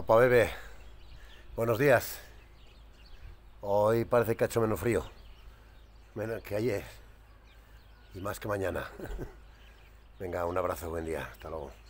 Papá bebé. Buenos días. Hoy parece que ha hecho menos frío. Menos que ayer. Y más que mañana. Venga, un abrazo, buen día. Hasta luego.